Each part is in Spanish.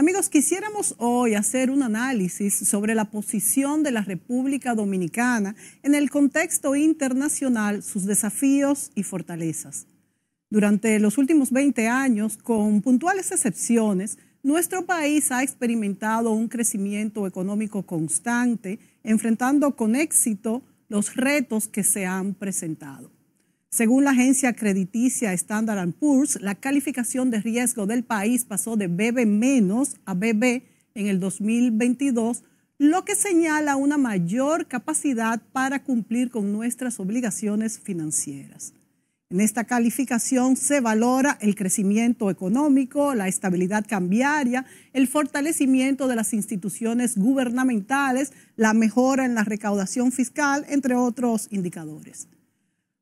Amigos, quisiéramos hoy hacer un análisis sobre la posición de la República Dominicana en el contexto internacional, sus desafíos y fortalezas. Durante los últimos 20 años, con puntuales excepciones, nuestro país ha experimentado un crecimiento económico constante, enfrentando con éxito los retos que se han presentado. Según la agencia crediticia Standard Poor's, la calificación de riesgo del país pasó de BB menos a BB en el 2022, lo que señala una mayor capacidad para cumplir con nuestras obligaciones financieras. En esta calificación se valora el crecimiento económico, la estabilidad cambiaria, el fortalecimiento de las instituciones gubernamentales, la mejora en la recaudación fiscal, entre otros indicadores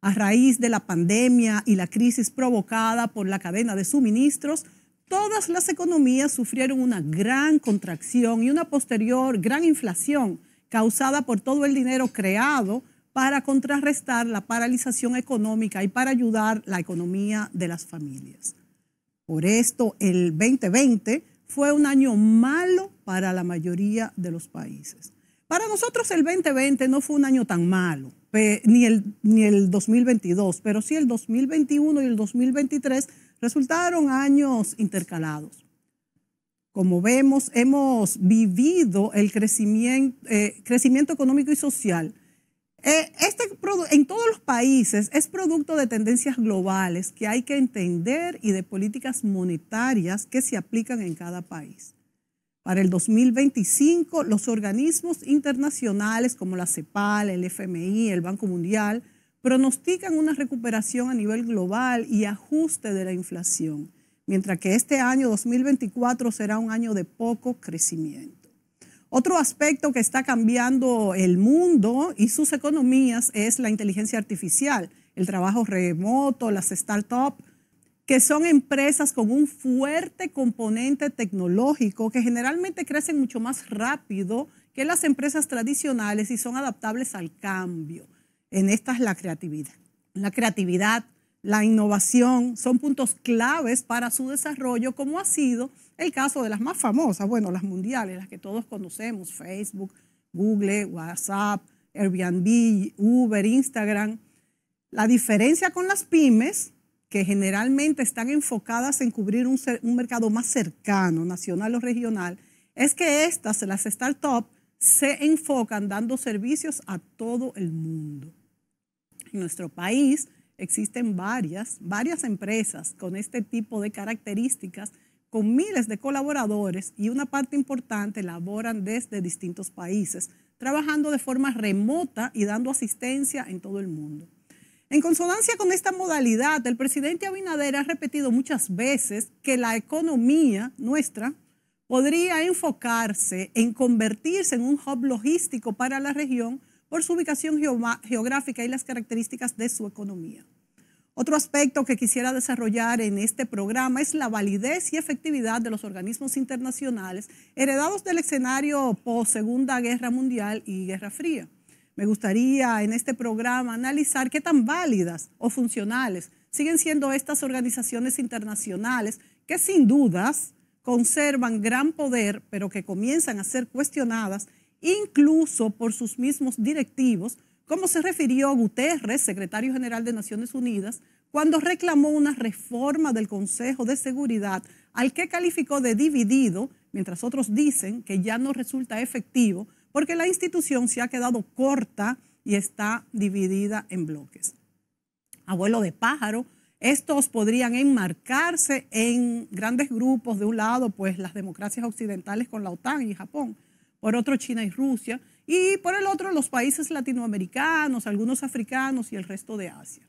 a raíz de la pandemia y la crisis provocada por la cadena de suministros, todas las economías sufrieron una gran contracción y una posterior gran inflación causada por todo el dinero creado para contrarrestar la paralización económica y para ayudar la economía de las familias. Por esto, el 2020 fue un año malo para la mayoría de los países. Para nosotros el 2020 no fue un año tan malo ni, el, 2022, pero sí el 2021 y el 2023 resultaron años intercalados. Como vemos, hemos vivido el crecimiento, eh, económico y social. Eh, este, en todos los países es producto de tendencias globales que hay que entender y de políticas monetarias que se aplican en cada país. Para el 2025, los organismos internacionales como la CEPAL, el FMI, el Banco Mundial, pronostican una recuperación a nivel global y ajuste de la inflación, mientras que este año 2024 será un año de poco crecimiento. Otro aspecto que está cambiando el mundo y sus economías es la inteligencia artificial, el trabajo remoto, las startups que son empresas con un fuerte componente tecnológico que generalmente crecen mucho más rápido que las empresas tradicionales y son adaptables al cambio. En esta es la creatividad. La creatividad, la innovación son puntos claves para su desarrollo, como ha sido el caso de las más famosas, bueno, las mundiales, las que todos conocemos, Facebook, Google, WhatsApp, Airbnb, Uber, Instagram. La diferencia con las pymes que generalmente están enfocadas en cubrir un, mercado más cercano, nacional o regional, es que estas, las startups, se enfocan dando servicios a todo el mundo. En nuestro país existen varias, varias empresas con este tipo de características, con miles de colaboradores y una parte importante laboran desde distintos países, trabajando de forma remota y dando asistencia en todo el mundo. En consonancia con esta modalidad, el presidente Abinader ha repetido muchas veces que la economía nuestra podría enfocarse en convertirse en un hub logístico para la región por su ubicación geográfica y las características de su economía. Otro aspecto que quisiera desarrollar en este programa es la validez y efectividad de los organismos internacionales heredados del escenario post Segunda Guerra Mundial y Guerra Fría. Me gustaría en este programa analizar qué tan válidas o funcionales siguen siendo estas organizaciones internacionales que sin dudas conservan gran poder, pero que comienzan a ser cuestionadas incluso por sus mismos directivos, como se refirió Guterres, secretario general de Naciones Unidas, cuando reclamó una reforma del Consejo de Seguridad al que calificó de dividido, mientras otros dicen que ya no resulta efectivo porque la institución se ha quedado corta y está dividida en bloques. Abuelo de pájaro, estos podrían enmarcarse en grandes grupos, de un lado, pues las democracias occidentales con la OTAN y Japón, por otro China y Rusia, y por el otro los países latinoamericanos, algunos africanos y el resto de Asia.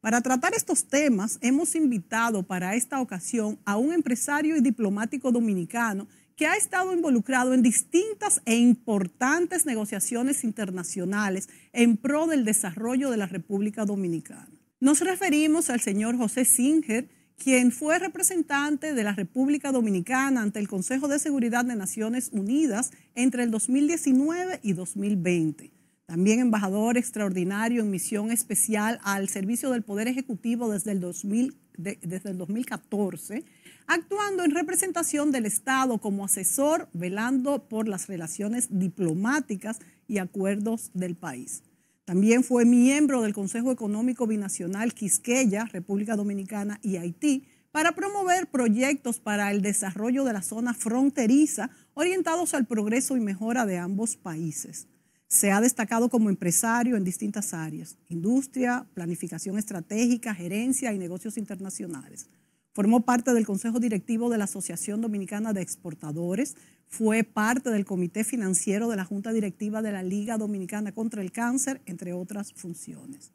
Para tratar estos temas, hemos invitado para esta ocasión a un empresario y diplomático dominicano que ha estado involucrado en distintas e importantes negociaciones internacionales en pro del desarrollo de la República Dominicana. Nos referimos al señor José Singer, quien fue representante de la República Dominicana ante el Consejo de Seguridad de Naciones Unidas entre el 2019 y 2020. También embajador extraordinario en misión especial al servicio del Poder Ejecutivo desde el, 2000, desde el 2014 actuando en representación del Estado como asesor, velando por las relaciones diplomáticas y acuerdos del país. También fue miembro del Consejo Económico Binacional Quisqueya, República Dominicana y Haití, para promover proyectos para el desarrollo de la zona fronteriza orientados al progreso y mejora de ambos países. Se ha destacado como empresario en distintas áreas, industria, planificación estratégica, gerencia y negocios internacionales. Formó parte del Consejo Directivo de la Asociación Dominicana de Exportadores, fue parte del Comité Financiero de la Junta Directiva de la Liga Dominicana contra el Cáncer, entre otras funciones.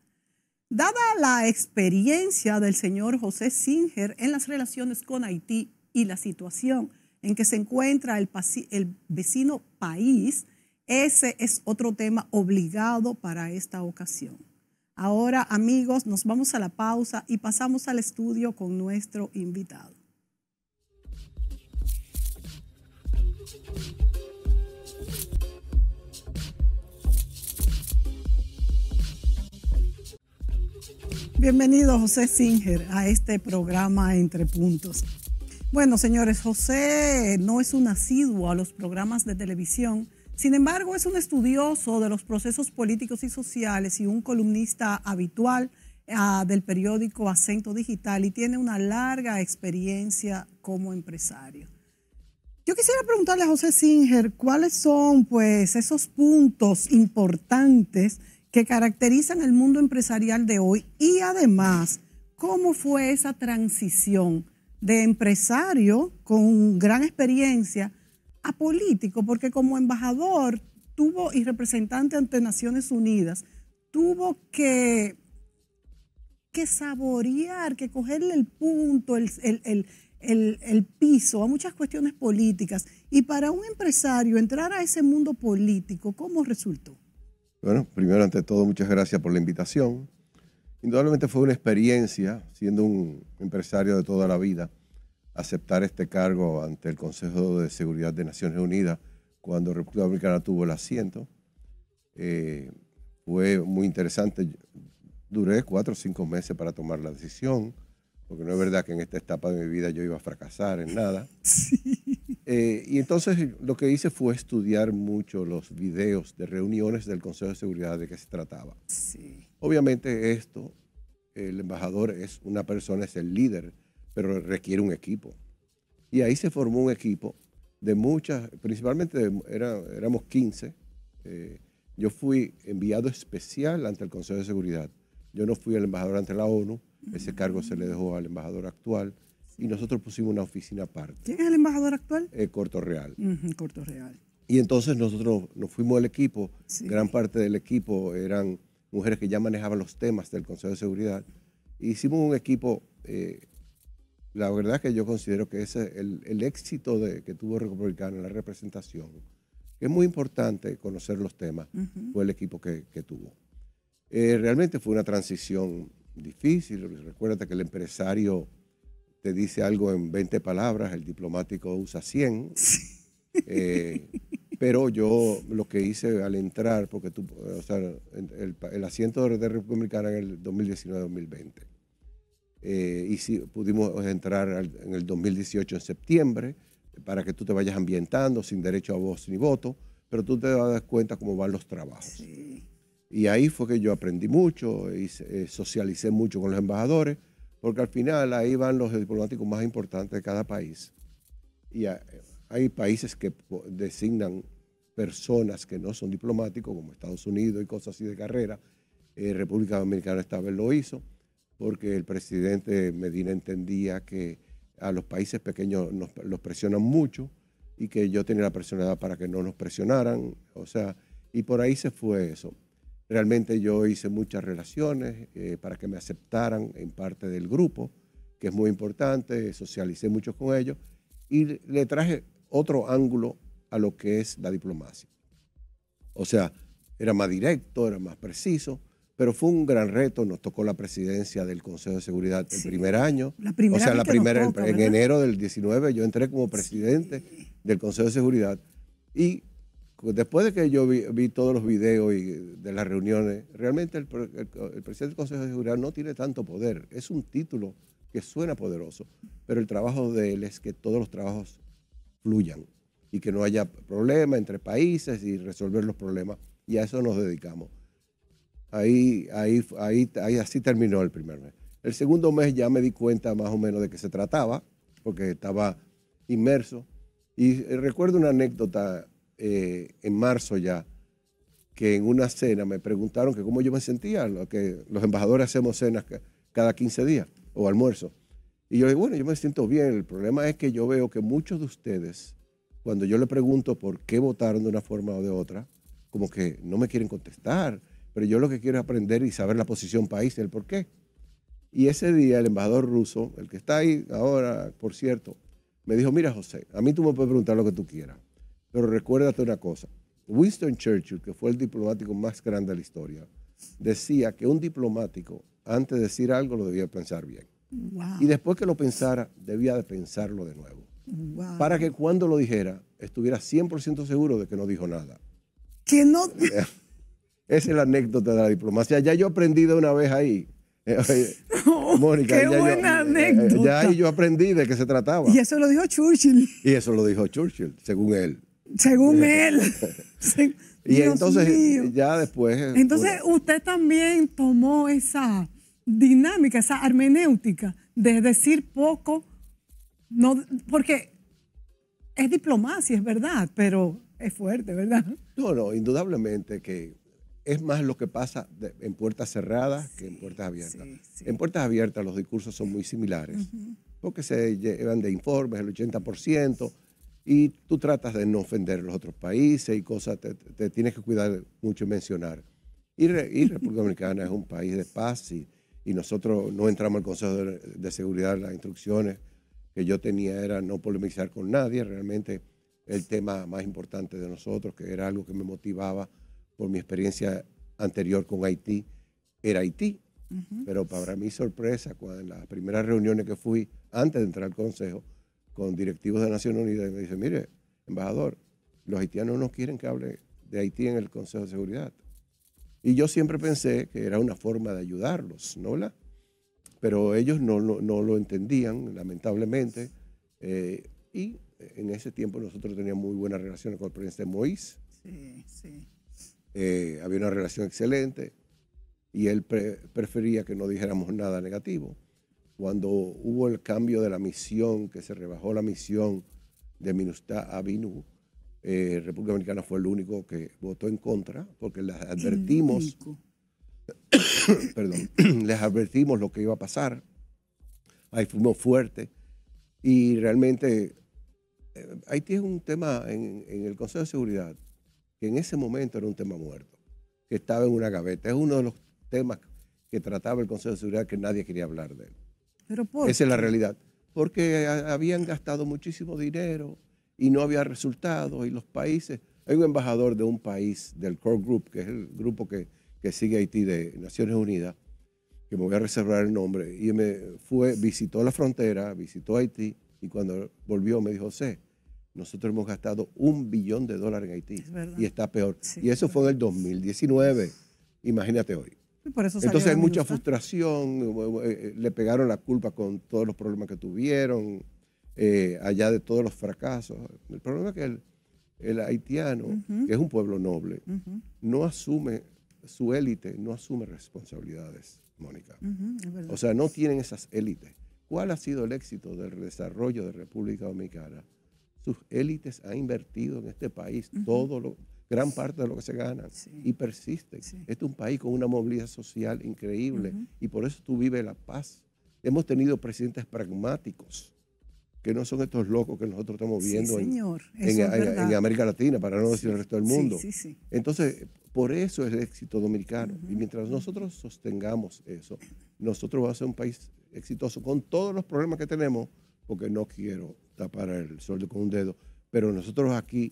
Dada la experiencia del señor José Singer en las relaciones con Haití y la situación en que se encuentra el, vecino país, ese es otro tema obligado para esta ocasión. Ahora, amigos, nos vamos a la pausa y pasamos al estudio con nuestro invitado. Bienvenido José Singer a este programa Entre Puntos. Bueno, señores, José no es un asiduo a los programas de televisión, sin embargo, es un estudioso de los procesos políticos y sociales y un columnista habitual ah, del periódico Acento Digital y tiene una larga experiencia como empresario. Yo quisiera preguntarle a José Singer cuáles son pues esos puntos importantes que caracterizan el mundo empresarial de hoy y además cómo fue esa transición de empresario con gran experiencia político, porque como embajador tuvo y representante ante Naciones Unidas, tuvo que, que saborear, que cogerle el punto, el, el, el, el piso a muchas cuestiones políticas. Y para un empresario entrar a ese mundo político, ¿cómo resultó? Bueno, primero ante todo, muchas gracias por la invitación. Indudablemente fue una experiencia, siendo un empresario de toda la vida, aceptar este cargo ante el Consejo de Seguridad de Naciones Unidas cuando República Dominicana tuvo el asiento. Eh, fue muy interesante. Duré cuatro o cinco meses para tomar la decisión, porque no es verdad que en esta etapa de mi vida yo iba a fracasar en nada. Eh, y entonces lo que hice fue estudiar mucho los videos de reuniones del Consejo de Seguridad de qué se trataba. Obviamente esto, el embajador es una persona, es el líder pero requiere un equipo. Y ahí se formó un equipo de muchas, principalmente era, éramos 15. Eh, yo fui enviado especial ante el Consejo de Seguridad. Yo no fui el embajador ante la ONU, ese cargo se le dejó al embajador actual y nosotros pusimos una oficina aparte. ¿Quién es el embajador actual? El eh, Corto Real. Corto Real. Y entonces nosotros nos fuimos al equipo, gran parte del equipo eran mujeres que ya manejaban los temas del Consejo de Seguridad. E hicimos un equipo eh, la verdad es que yo considero que ese el, el éxito de, que tuvo Republicano en la representación, es muy importante conocer los temas, o el equipo que, tuvo. Eh, realmente fue una transición difícil. recuerda que el empresario te dice algo en 20 palabras, el diplomático usa 100. Eh, pero yo lo que hice al entrar, porque tú, o sea, el, asiento de Republicana en el 2019-2020 eh, y si pudimos entrar en el 2018 en septiembre para que tú te vayas ambientando sin derecho a voz ni voto, pero tú te das cuenta cómo van los trabajos. Y ahí fue que yo aprendí mucho y eh, socialicé mucho con los embajadores, porque al final ahí van los diplomáticos más importantes de cada país. Y hay países que designan personas que no son diplomáticos, como Estados Unidos y cosas así de carrera. Eh, República Dominicana esta vez lo hizo porque el presidente Medina entendía que a los países pequeños los presionan mucho y que yo tenía la personalidad para que no nos presionaran. O sea, y por ahí se fue eso. Realmente yo hice muchas relaciones eh, para que me aceptaran en parte del grupo, que es muy importante, socialicé mucho con ellos y le traje otro ángulo a lo que es la diplomacia. O sea, era más directo, era más preciso pero fue un gran reto, nos tocó la presidencia del Consejo de Seguridad el primer año. La o sea, la primera, en, enero del 19 yo entré como presidente del Consejo de Seguridad. Y después de que yo vi, todos los videos y de las reuniones, realmente el, presidente del Consejo de Seguridad no tiene tanto poder. Es un título que suena poderoso, pero el trabajo de él es que todos los trabajos fluyan y que no haya problema entre países y resolver los problemas. Y a eso nos dedicamos. Ahí, ahí, ahí, así terminó el primer mes. El segundo mes ya me di cuenta más o menos de qué se trataba, porque estaba inmerso. Y eh, recuerdo una anécdota eh, en marzo ya, que en una cena me preguntaron que cómo yo me sentía, que los embajadores hacemos cenas cada 15 días o almuerzo. Y yo bueno, yo me siento bien. El problema es que yo veo que muchos de ustedes, cuando yo les pregunto por qué votaron de una forma o de otra, como que no me quieren contestar pero yo lo que quiero es aprender y saber la posición país, el por qué. Y ese día el embajador ruso, el que está ahí ahora, por cierto, me dijo, mira José, a mí tú me puedes preguntar lo que tú quieras, pero recuérdate una cosa. Winston Churchill, que fue el diplomático más grande de la historia, decía que un diplomático, antes de decir algo, lo debía pensar bien. Y después que lo pensara, debía de pensarlo de nuevo. Para que cuando lo dijera, estuviera 100% seguro de que no dijo nada. Que no... Esa es la anécdota de la diplomacia. Ya yo aprendí de una vez ahí. Eh, Mónica, qué ya buena eh, eh, yo, anécdota. Ya ahí yo aprendí de qué se trataba. Y eso lo dijo Churchill. Y eso lo dijo Churchill, según él. Según él. y entonces, ya después. Entonces, usted también tomó esa dinámica, esa hermenéutica de decir poco, no, porque es diplomacia, es verdad, pero es fuerte, ¿verdad? No, no, indudablemente que es más lo que pasa en puertas cerradas que en puertas abiertas. En puertas abiertas los discursos son muy similares, porque se llevan de informes el 80%, y tú tratas de no ofender a los otros países y cosas, te, tienes que cuidar mucho y mencionar. Y, República Dominicana es un país de paz y, nosotros no entramos al Consejo de, de, Seguridad, las instrucciones que yo tenía era no polemizar con nadie, realmente el tema más importante de nosotros, que era algo que me motivaba por mi experiencia anterior con Haití, era Haití. Pero para mi sorpresa, cuando en las primeras reuniones que fui antes de entrar al Consejo con directivos de Naciones Unidas, me dice, mire, embajador, los haitianos no quieren que hable de Haití en el Consejo de Seguridad. Y yo siempre pensé que era una forma de ayudarlos, ¿no? Pero ellos no, lo entendían, lamentablemente. Eh, y en ese tiempo nosotros teníamos muy buenas relaciones con el presidente Moïse. Sí, sí. Eh, había una relación excelente y él prefería que no dijéramos nada negativo. Cuando hubo el cambio de la misión, que se rebajó la misión de Minustah a Binu, eh, República Dominicana fue el único que votó en contra, porque les advertimos, perdón, les advertimos lo que iba a pasar. Ahí fuimos fuertes. Y realmente eh, Haití es un tema en el Consejo de Seguridad que en ese momento era un tema muerto, que estaba en una gaveta. Es uno de los temas que trataba el Consejo de Seguridad que nadie quería hablar de él. ¿Pero Esa es la realidad. Porque habían gastado muchísimo dinero y no había resultados y los países... Hay un embajador de un país, del Core Group, que es el grupo que, sigue Haití de Naciones Unidas, que me voy a reservar el nombre, y me fue, visitó la frontera, visitó Haití, y cuando volvió me dijo, sé... Nosotros hemos gastado un billón de dólares en Haití y está peor. y eso fue en el 2019, imagínate hoy. Entonces hay mucha frustración, eh, eh, eh, le pegaron la culpa con todos los problemas que tuvieron, allá de todos los fracasos. El problema es que el, haitiano, que es un pueblo noble, no asume, su élite no asume responsabilidades, Mónica. o sea, no tienen esas élites. ¿Cuál ha sido el éxito del desarrollo de República Dominicana? tus élites han invertido en este país todo lo, gran parte de lo que se gana y persiste. Este es un país con una movilidad social increíble y por eso tú vives la paz. Hemos tenido presidentes pragmáticos que no son estos locos que nosotros estamos viendo En, América Latina, para no decir el resto del mundo. Entonces, por eso es el éxito dominicano. Y mientras nosotros sostengamos eso, nosotros vamos a ser un país exitoso con todos los problemas que tenemos, porque no quiero para el sol con un dedo, pero nosotros aquí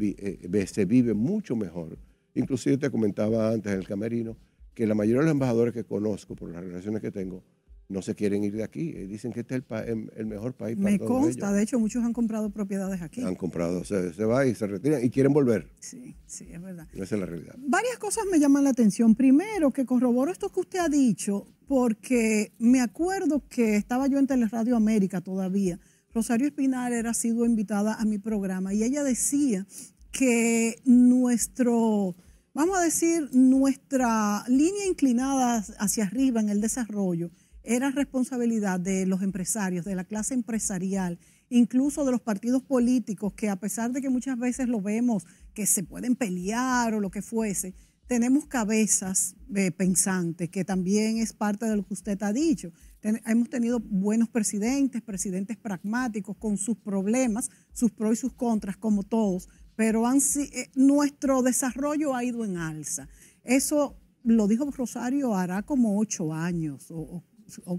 eh, eh, se vive mucho mejor. Inclusive te comentaba antes en el camerino que la mayoría de los embajadores que conozco, por las relaciones que tengo, no se quieren ir de aquí. Eh, dicen que este es el, em, mejor país para Me consta, de hecho, muchos han comprado propiedades aquí. Han comprado, se, se va y se retiran y quieren volver. Sí, sí, es verdad. Esa es la realidad. Varias cosas me llaman la atención. Primero, que corroboro esto que usted ha dicho, porque me acuerdo que estaba yo en Radio América todavía Rosario Espinal era sido invitada a mi programa y ella decía que nuestro, vamos a decir, nuestra línea inclinada hacia arriba en el desarrollo era responsabilidad de los empresarios, de la clase empresarial, incluso de los partidos políticos, que a pesar de que muchas veces lo vemos que se pueden pelear o lo que fuese, tenemos cabezas eh, pensantes, que también es parte de lo que usted ha dicho hemos tenido buenos presidentes, presidentes pragmáticos con sus problemas, sus pros y sus contras, como todos, pero eh, nuestro desarrollo ha ido en alza. Eso lo dijo Rosario hará como ocho años o,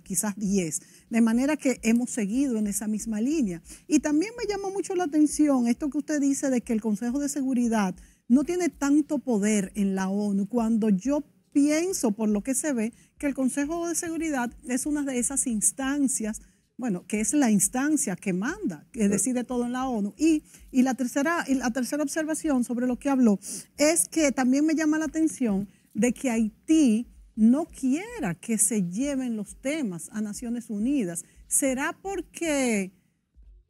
quizás diez, de manera que hemos seguido en esa misma línea. Y también me llama mucho la atención esto que usted dice de que el Consejo de Seguridad no tiene tanto poder en la ONU cuando yo pienso, por lo que se ve, que el Consejo de Seguridad es una de esas instancias, bueno, que es la instancia que manda, que decide todo en la ONU. Y, la, tercera, la tercera observación sobre lo que habló es que también me llama la atención de que Haití no quiera que se lleven los temas a Naciones Unidas. ¿Será porque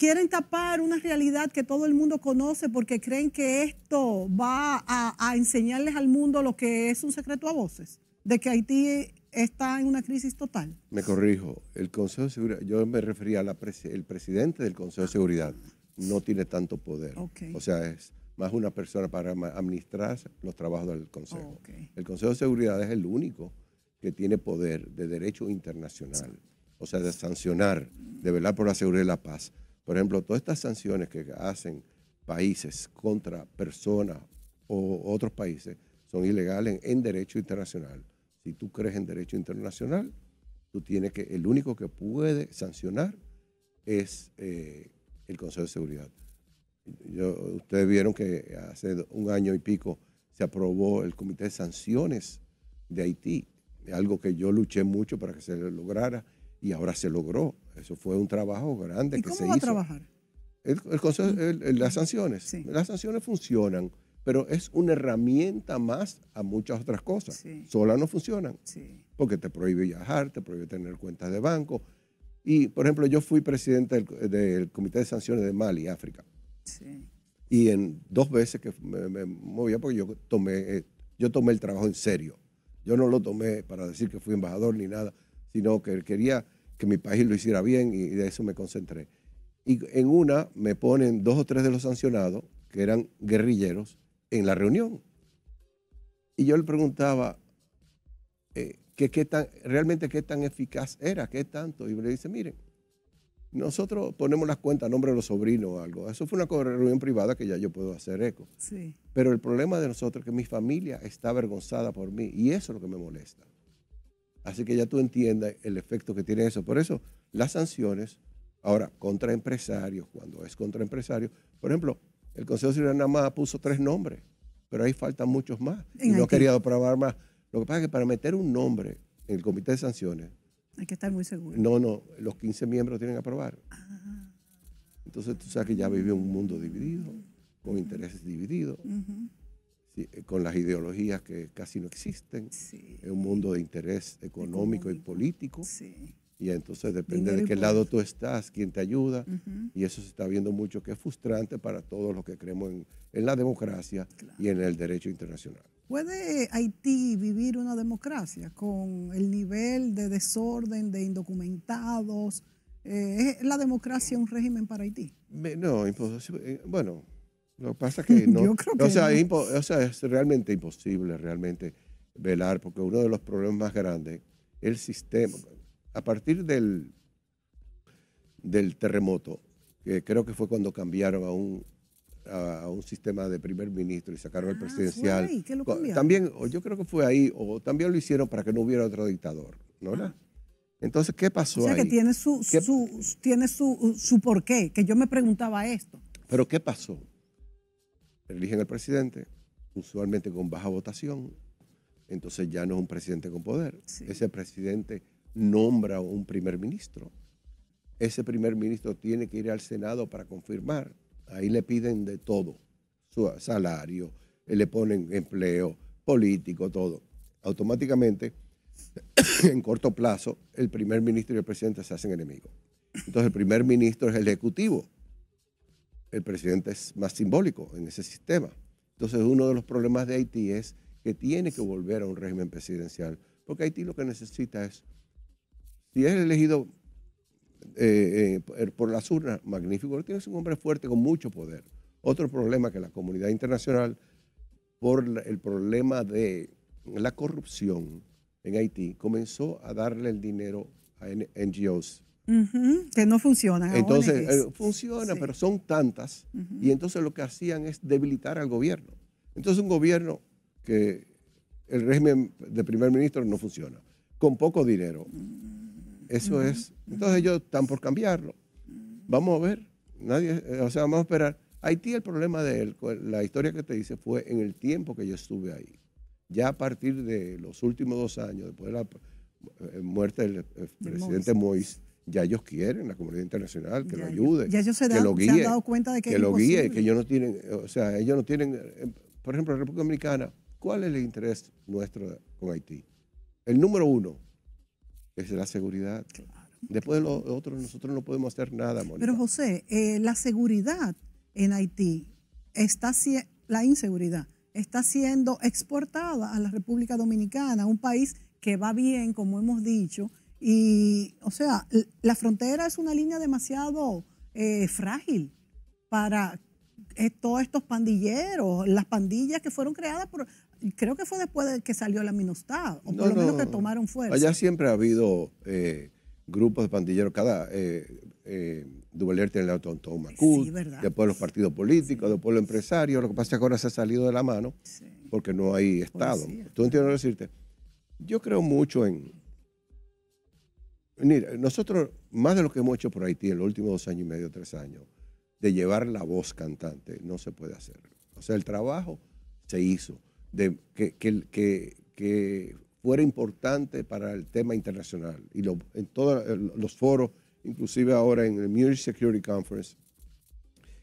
quieren tapar una realidad que todo el mundo conoce porque creen que esto va a, enseñarles al mundo lo que es un secreto a voces, de que Haití está en una crisis total. Me corrijo, el Consejo de Seguridad, yo me refería al presidente del Consejo de Seguridad, no tiene tanto poder. O sea, es más una persona para administrar los trabajos del Consejo. El Consejo de Seguridad es el único que tiene poder de derecho internacional, o sea, de sancionar, de velar por la seguridad y la paz por ejemplo, todas estas sanciones que hacen países contra personas o otros países son ilegales en derecho internacional. Si tú crees en derecho internacional, tú tienes que, el único que puede sancionar es eh, el Consejo de Seguridad. Yo, ustedes vieron que hace un año y pico se aprobó el Comité de Sanciones de Haití, algo que yo luché mucho para que se lograra y ahora se logró. Eso fue un trabajo grande que se hizo. trabajar? las sanciones. Las sanciones funcionan, pero es una herramienta más a muchas otras cosas. Solas no funcionan. Porque te prohíbe viajar, te prohíbe tener cuentas de banco. Y, por ejemplo, yo fui presidente del, Comité de Sanciones de Mali, África. Y en dos veces que me, movía, porque yo tomé, eh, yo tomé el trabajo en serio. Yo no lo tomé para decir que fui embajador ni nada, sino que quería que mi país lo hiciera bien y de eso me concentré. Y en una me ponen dos o tres de los sancionados, que eran guerrilleros, en la reunión. Y yo le preguntaba eh, que, qué tan, realmente qué tan eficaz era, qué tanto. Y me dice, miren, nosotros ponemos las cuentas a nombre de los sobrinos o algo. Eso fue una reunión privada que ya yo puedo hacer eco. Sí. Pero el problema de nosotros es que mi familia está avergonzada por mí y eso es lo que me molesta. Así que ya tú entiendas el efecto que tiene eso. Por eso, las sanciones, ahora, contra empresarios, cuando es contra empresarios, por ejemplo, el Consejo Ciudadano nada más puso tres nombres, pero ahí faltan muchos más. y no quería aprobar más. Lo que pasa es que para meter un nombre en el Comité de Sanciones. Hay que estar muy seguro. No, no, los 15 miembros tienen que aprobar. Ah. Entonces tú sabes que ya vive un mundo dividido, con intereses divididos. Eh, con las ideologías que casi no existen. Es un mundo de interés económico, y político. Y entonces depende de qué lado tú estás, quién te ayuda. Y eso se está viendo mucho, que es frustrante para todos los que creemos en, la democracia y en el derecho internacional. ¿Puede Haití vivir una democracia con el nivel de desorden, de indocumentados? Eh, ¿Es la democracia un régimen para Haití? no, imposible. Eh, bueno, lo que pasa es que no. o, sea, es realmente imposible, realmente, velar, porque uno de los problemas más grandes el sistema. A partir del, del terremoto, que creo que fue cuando cambiaron a un, a, un sistema de primer ministro y sacaron el ah, presidencial. también, yo creo que fue ahí, o también lo hicieron para que no hubiera otro dictador, ¿no? Ah. Entonces, ¿qué pasó ahí? O sea, que tiene, su, tiene su, su porqué, que yo me preguntaba esto. ¿Pero qué pasó? eligen al presidente, usualmente con baja votación, entonces ya no es un presidente con poder. Ese presidente nombra un primer ministro. Ese primer ministro tiene que ir al Senado para confirmar. Ahí le piden de todo, su salario, eh, le ponen empleo, político, todo. Automáticamente, en corto plazo, el primer ministro y el presidente se hacen enemigos. Entonces el primer ministro es el ejecutivo, el presidente es más simbólico en ese sistema. Entonces uno de los problemas de Haití es que tiene que volver a un régimen presidencial, porque Haití lo que necesita es, si es elegido eh, eh, por las urnas, magnífico, tiene un hombre fuerte con mucho poder. Otro problema que la comunidad internacional, por el problema de la corrupción en Haití, comenzó a darle el dinero a NGOs que no funcionan. Entonces, eh, funciona, pero son tantas. Y entonces lo que hacían es debilitar al gobierno. Entonces, un gobierno que el régimen de primer ministro no funciona, con poco dinero. Mm. Eso es. Entonces, ellos están por cambiarlo. Vamos a ver. Nadie, o sea, vamos a esperar. Haití, el problema de él, la historia que te dice fue en el tiempo que yo estuve ahí. Ya a partir de los últimos dos años, después de la eh, muerte del, eh, presidente Mois Moïse ya ellos quieren, la comunidad internacional, que lo ayude, ya ellos se han dado cuenta de que, que lo guíe, que ellos no tienen, o sea, ellos no tienen, eh, por ejemplo, la República Dominicana, ¿cuál es el interés nuestro con Haití? El número uno es la seguridad. Después de los otros, nosotros no podemos hacer nada, Pero José, eh, la seguridad en Haití está la inseguridad está siendo exportada a la República Dominicana, un país que va bien, como hemos dicho, y, o sea, la frontera es una línea demasiado eh, frágil para eh, todos estos pandilleros, las pandillas que fueron creadas por, creo que fue después de que salió la Minustad, o por lo menos que tomaron fuerza. Allá siempre ha habido eh, grupos de pandilleros, cada eh, eh, Duvalier tiene después los partidos políticos, después los empresarios, lo que pasa es que ahora se ha salido de la mano porque no hay Estado. ¿Tú entiendes lo decirte? Yo creo mucho en, Mire, nosotros, más de lo que hemos hecho por Haití en los últimos dos años y medio, tres años, de llevar la voz cantante, no se puede hacer. O sea, el trabajo se hizo. De, que, fuera importante para el tema internacional. Y en todos los foros, inclusive ahora en el Munich Security Conference,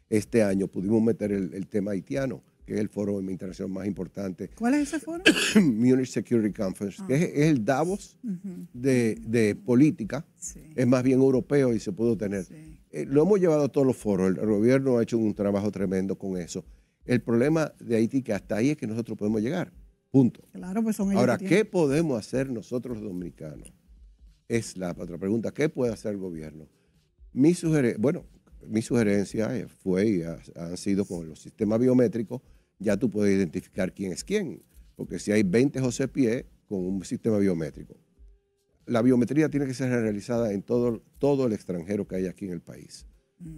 este año pudimos meter el tema haitiano que es el foro de intervención más importante. ¿Cuál es ese foro? Munich Security Conference, que es, ah. el Davos de, política. Es más bien europeo y se pudo tener. Eh, lo hemos llevado a todos los foros. El, gobierno ha hecho un trabajo tremendo con eso. El problema de Haití que hasta ahí es que nosotros podemos llegar. Punto. Claro, pues son ellos Ahora, ¿qué podemos hacer nosotros los dominicanos? Es la otra pregunta. ¿Qué puede hacer el gobierno? Mi sugerencia, bueno, mi sugerencia eh, fue y han sido con los sistemas biométricos ya tú puedes identificar quién es quién. Porque si hay 20 José Pie con un sistema biométrico. La biometría tiene que ser realizada en todo, todo el extranjero que hay aquí en el país.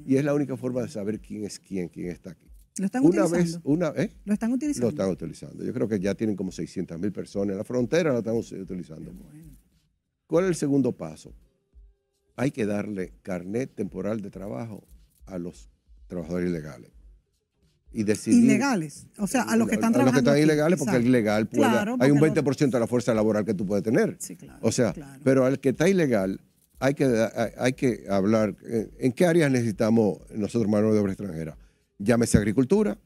Y es la única forma de saber quién es quién, quién está aquí. ¿Lo están una utilizando? Vez, una, vez? ¿eh? ¿Lo están utilizando? Lo están utilizando. Yo creo que ya tienen como 600 mil personas en la frontera, lo están utilizando. ¿Cuál es el segundo paso? Hay que darle carnet temporal de trabajo a los trabajadores ilegales y Ilegales. O sea, a los que están trabajando. están ilegales, porque el ilegal puede. hay un 20% de la fuerza laboral que tú puedes tener. O sea, pero al que está ilegal, hay que, hay, que hablar. Eh, ¿En qué áreas necesitamos nosotros mano de obra extranjera? Llámese agricultura,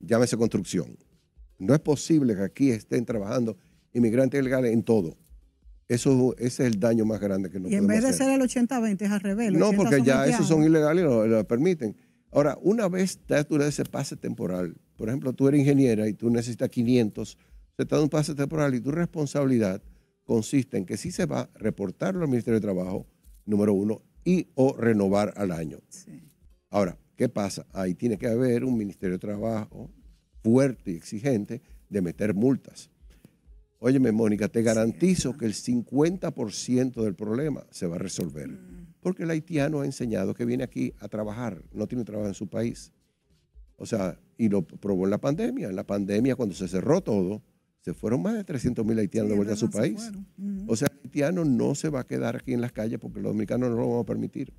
llámese construcción. No es posible que aquí estén trabajando inmigrantes ilegales en todo. Eso, ese es el daño más grande que nos Y en vez de ser el 80-20 es al revés. No, porque ya esos son ilegales y lo permiten. Ahora, una vez das tú ese pase temporal, por ejemplo, tú eres ingeniera y tú necesitas 500, se te da un pase temporal y tu responsabilidad consiste en que si se va, a reportarlo al Ministerio de Trabajo, número uno, y o renovar al año. Ahora, ¿qué pasa? Ahí tiene que haber un Ministerio de Trabajo fuerte y exigente de meter multas. Óyeme, Mónica, te garantizo que el 50% del problema se va a resolver. Mm. Porque el haitiano ha enseñado que viene aquí a trabajar, no tiene trabajo en su país. O sea, y lo probó en la pandemia. En la pandemia, cuando se cerró todo, se fueron más de 300 mil haitianos de vuelta a su país. O sea, el haitiano no se va a quedar aquí en las calles porque los dominicanos no lo van a permitir.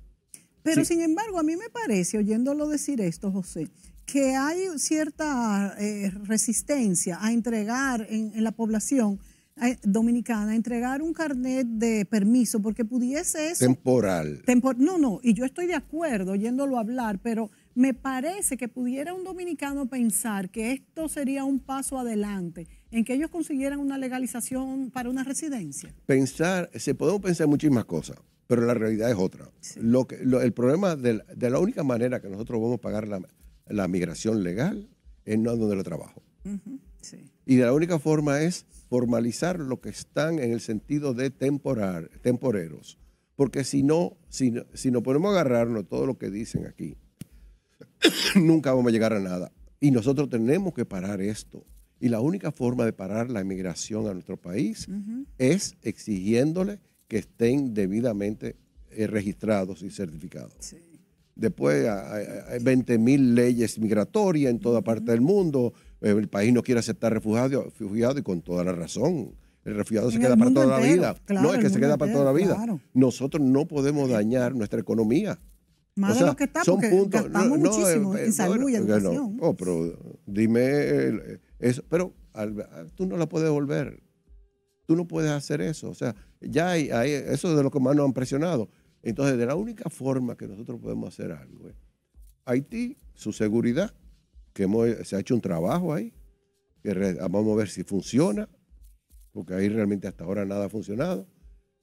Pero sin embargo, a mí me parece, oyéndolo decir esto, José, que hay cierta eh, resistencia a entregar en la población eh, dominicana entregar un carnet de permiso porque pudiese eso temporal no no y yo estoy de acuerdo yéndolo a hablar pero me parece que pudiera un dominicano pensar que esto sería un paso adelante en que ellos consiguieran una legalización para una residencia pensar se podemos pensar muchísimas cosas pero la realidad es otra lo que el problema de la, única manera que nosotros vamos a pagar la, migración legal es no donde lo trabajo y de la única forma es formalizar lo que están en el sentido de temporar, temporeros. Porque si no, si, no, si nos ponemos a agarrarnos todo lo que dicen aquí, nunca vamos a llegar a nada. Y nosotros tenemos que parar esto. Y la única forma de parar la inmigración a nuestro país es exigiéndole que estén debidamente eh, registrados y certificados. Después, hay, 20,000 mil leyes migratorias en toda parte del mundo, el país no quiere aceptar refugiados y con toda la razón. El refugiado se queda para toda la vida. no es que se queda para toda la vida. Nosotros no podemos dañar nuestra economía. Más de lo que está, son puntos. muchísimo eh, en salud oh, pero dime eh, eso. Pero tú no la puedes volver. Tú no puedes hacer eso. O sea, ya hay, eso es de lo que más nos han presionado. Entonces, de la única forma que nosotros podemos hacer algo es Haití, su seguridad, que se ha hecho un trabajo ahí, que vamos a ver si funciona, porque ahí realmente hasta ahora nada ha funcionado.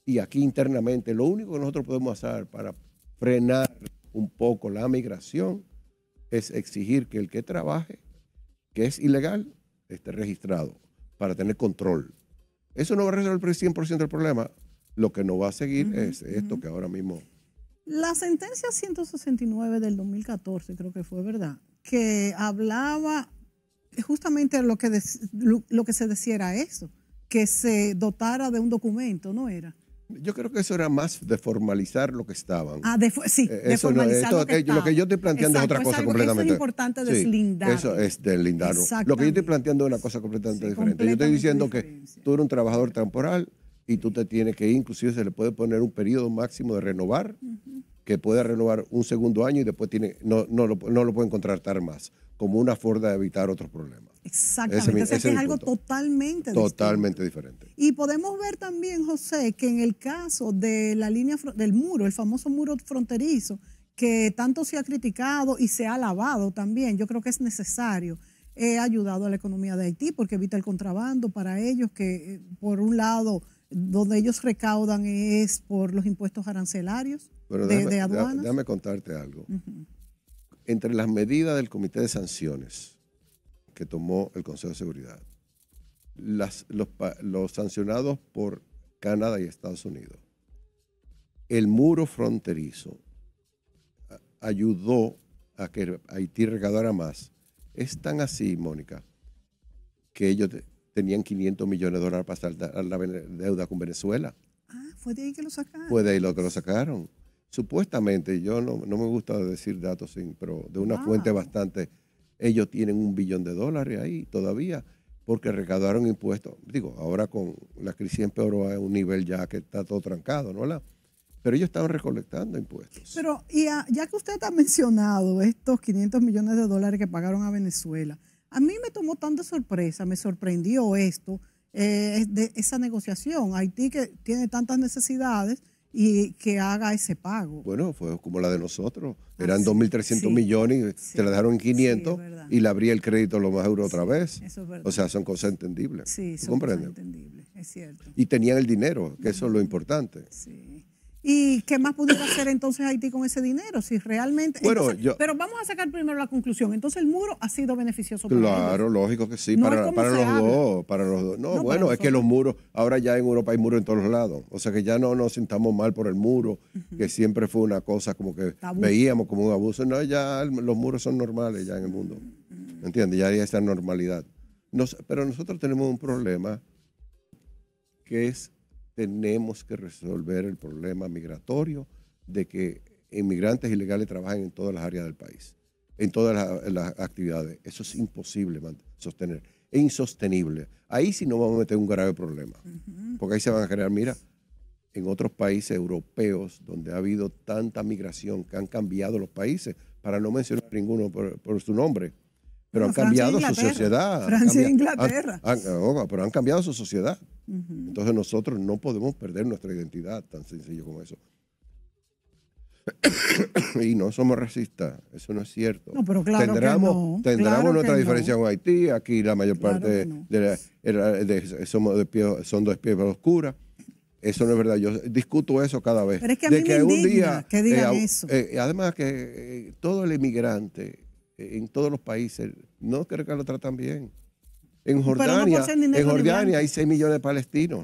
Y aquí internamente lo único que nosotros podemos hacer para frenar un poco la migración es exigir que el que trabaje, que es ilegal, esté registrado para tener control. Eso no va a resolver el 100% el problema. Lo que no va a seguir es esto que ahora mismo... La sentencia 169 del 2014, creo que fue verdad, que hablaba justamente lo que, lo, que se decía era eso, que se dotara de un documento, ¿no era? Yo creo que eso era más de formalizar lo que estaban. Ah, sí, eh, lo, que yo estoy planteando es otra cosa completamente. Eso es importante deslindar. eso es deslindar Lo que yo estoy planteando es una cosa completamente diferente. yo estoy diciendo que tú eres un trabajador temporal y tú te tienes que inclusive se le puede poner un periodo máximo de renovar que pueda renovar un segundo año y después tiene, no, lo, no lo pueden contratar más, como una forma de evitar otros problemas. Exactamente, es algo totalmente diferente. Totalmente diferente. Y podemos ver también, José, que en el caso de la línea del muro, el famoso muro fronterizo, que tanto se ha criticado y se ha alabado también, yo creo que es necesario he ayudado a la economía de Haití porque evita el contrabando para ellos, que eh, por un lado, donde ellos recaudan es por los impuestos arancelarios, bueno, déjame, contarte algo. Entre las medidas del Comité de Sanciones que tomó el Consejo de Seguridad, los, sancionados por Canadá y Estados Unidos, el muro fronterizo ayudó a que Haití recaudara más. Es tan así, Mónica, que ellos tenían 500 millones de dólares para saldar la deuda con Venezuela. Ah, fue de ahí que lo sacaron. Fue de ahí lo que lo sacaron supuestamente, yo no, no me gusta decir datos, sin, pero de una ah. fuente bastante, ellos tienen un billón de dólares ahí todavía porque recaudaron impuestos. Digo, ahora con la crisis empeoró a un nivel ya que está todo trancado, ¿no? La, pero ellos estaban recolectando impuestos. Pero y ya que usted ha mencionado estos 500 millones de dólares que pagaron a Venezuela, a mí me tomó tanta sorpresa, me sorprendió esto, eh, de esa negociación. Haití que tiene tantas necesidades, y que haga ese pago. Bueno, fue como la de nosotros. Ah, Eran 2.300 millones, te la dejaron en 500 y le abría el crédito a lo más euro otra vez. Eso es verdad. O sea, son cosas entendibles. Sí, son entendibles, es cierto. Y tenían el dinero, que eso es lo importante. Sí. ¿Y qué más pudiera hacer entonces Haití con ese dinero? Si realmente. pero vamos a sacar primero la conclusión. Entonces el muro ha sido beneficioso para para Claro, lógico que sí, para, los dos. Para los No, bueno, es que los muros, ahora ya en Europa hay muros en todos lados. O sea que ya no nos sintamos mal por el muro, que siempre fue una cosa como que veíamos como un abuso. No, ya los muros son normales ya en el mundo. ¿Me entiendes? Ya hay esa normalidad. pero nosotros tenemos un problema que es tenemos que resolver el problema migratorio de que inmigrantes ilegales trabajen en todas las áreas del país, en todas las, actividades. Eso es imposible sostener, es insostenible. Ahí sí nos vamos a meter un grave problema, porque ahí se van a generar, mira, en otros países europeos donde ha habido tanta migración que han cambiado los países, para no mencionar ninguno por, su nombre, pero han cambiado su sociedad. Francia e Inglaterra. pero han cambiado su sociedad. Entonces nosotros no podemos perder nuestra identidad, tan sencillo como eso. y no somos racistas, eso no es cierto. No, tendremos, nuestra diferencia con Haití, aquí la mayor parte de, somos pie, son dos pies Eso no es verdad, yo discuto eso cada vez. Pero es que a mí que me un día, que digan eh, eso. Eh, además que eh, todo el inmigrante en todos los países, no es que lo tratan bien. En Jordania, en Jordania hay 6 millones de palestinos.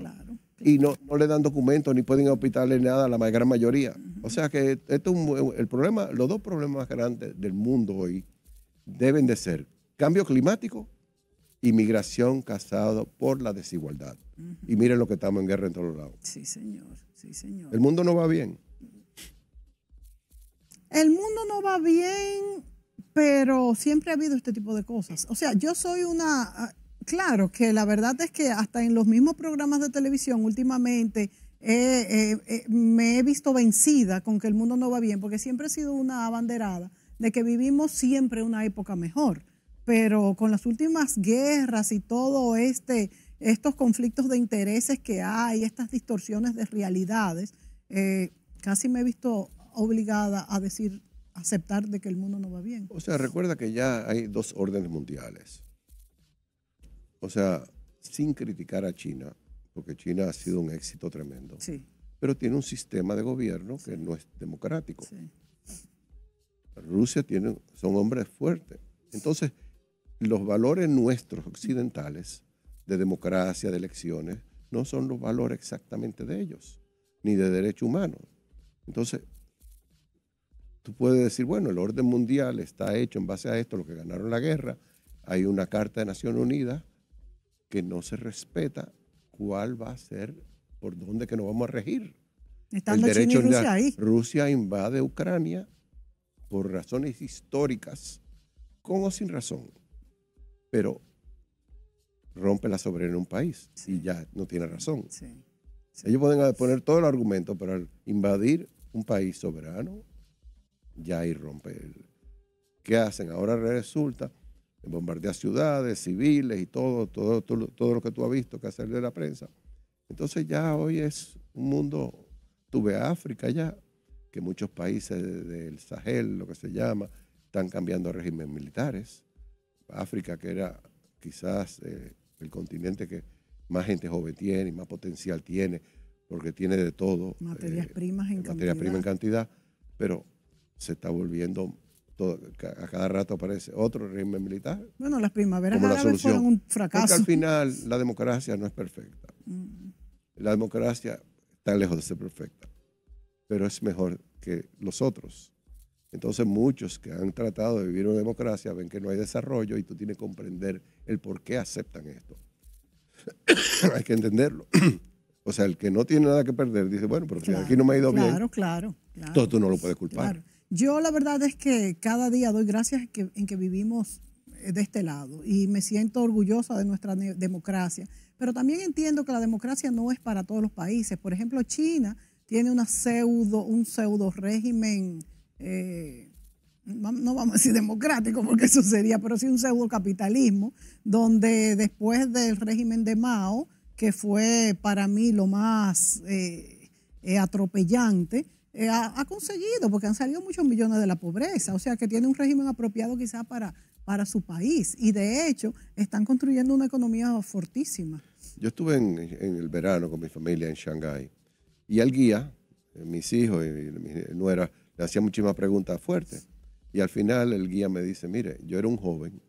Y no, le dan documentos ni pueden ni nada a la gran mayoría. O sea que esto es el problema, los dos problemas más grandes del mundo hoy deben de ser cambio climático y migración casado por la desigualdad. Y miren lo que estamos en guerra en todos lados. Sí, señor. El mundo no va bien. El mundo no va bien, pero siempre ha habido este tipo de cosas. O sea, yo soy una Claro, que la verdad es que hasta en los mismos programas de televisión últimamente eh, eh, eh, me he visto vencida con que el mundo no va bien, porque siempre he sido una abanderada de que vivimos siempre una época mejor. Pero con las últimas guerras y todo este, estos conflictos de intereses que hay, estas distorsiones de realidades, casi me he visto obligada a decir, aceptar de que el mundo no va bien. O sea, recuerda que ya hay dos órdenes mundiales o sea, sin criticar a China, porque China ha sido un éxito tremendo, pero tiene un sistema de gobierno que no es democrático. Rusia tiene, son hombres fuertes. Entonces, los valores nuestros occidentales, de democracia, de elecciones, no son los valores exactamente de ellos, ni de derechos humanos. Entonces, tú puedes decir, bueno, el orden mundial está hecho en base a esto, lo que ganaron la guerra, hay una Carta de Naciones Unidas que no se respeta, ¿cuál va a ser, por dónde que nos vamos a regir? el derecho Rusia, invade Ucrania por razones históricas, con o sin razón, pero rompe la soberanía de un país y ya no tiene razón. Ellos pueden poner todo el argumento, pero al invadir un país soberano, ya ahí rompe. ¿Qué hacen? Ahora resulta Bombardea ciudades, civiles y todo, todo, todo, lo que tú has visto que hacer de la prensa. Entonces ya hoy es un mundo, tuve África ya, que muchos países del Sahel, lo que se llama, están cambiando regímenes militares. África, que era quizás eh, el continente que más gente joven tiene y más potencial tiene, porque tiene de todo. Materias eh, primas en cantidad. Materias primas en cantidad, pero se está volviendo a cada rato aparece otro régimen militar. Bueno, las primaveras la un fracaso. Porque al final la democracia no es perfecta. Mm. La democracia está lejos de ser perfecta, pero es mejor que los otros. Entonces muchos que han tratado de vivir una democracia ven que no hay desarrollo y tú tienes que comprender el por qué aceptan esto. hay que entenderlo. o sea, el que no tiene nada que perder dice, bueno, pero aquí no me ha ido bien. Claro, claro, Entonces tú no lo puedes culpar. Yo la verdad es que cada día doy gracias en que, vivimos eh, de este lado y me siento orgullosa de nuestra democracia, pero también entiendo que la democracia no es para todos los países. Por ejemplo, China tiene una pseudo, un pseudo régimen, eh, no vamos a decir democrático porque eso sería, pero sí un pseudo capitalismo, donde después del régimen de Mao, que fue para mí lo más eh, eh atropellante, eh, ha, conseguido, porque han salido muchos millones de la pobreza, o sea que tiene un régimen apropiado quizás para, para su país y de hecho están construyendo una economía fortísima. Yo estuve en, el verano con mi familia en Shanghái y al guía, eh, mis hijos y mi nuera, le hacían muchísimas preguntas fuertes y al final el guía me dice, mire, yo era un joven